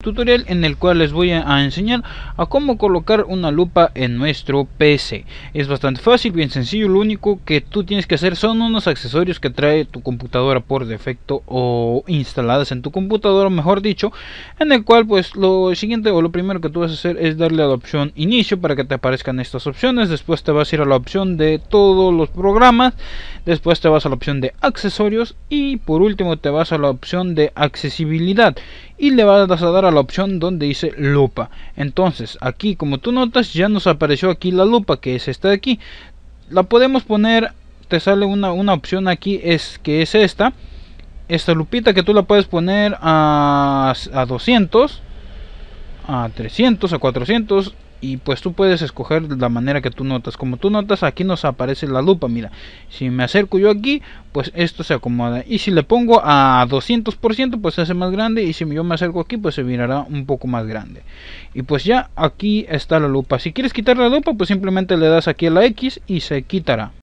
tutorial en el cual les voy a enseñar a cómo colocar una lupa en nuestro PC es bastante fácil, bien sencillo, lo único que tú tienes que hacer son unos accesorios que trae tu computadora por defecto o instaladas en tu computadora mejor dicho, en el cual pues lo siguiente o lo primero que tú vas a hacer es darle a la opción inicio para que te aparezcan estas opciones, después te vas a ir a la opción de todos los programas después te vas a la opción de accesorios y por último te vas a la opción de accesibilidad y le vas a dar a la opción donde dice lupa entonces aquí como tú notas ya nos apareció aquí la lupa que es esta de aquí la podemos poner te sale una, opción aquí es que es esta esta lupita que tú la puedes poner a, a 200 a 300 a 400 y pues tú puedes escoger la manera que tú notas como tú notas aquí nos aparece la lupa mira si me acerco yo aquí pues esto se acomoda y si le pongo a 200% pues se hace más grande y si yo me acerco aquí pues se mirará un poco más grande y pues ya aquí está la lupa si quieres quitar la lupa pues simplemente le das aquí a la X y se quitará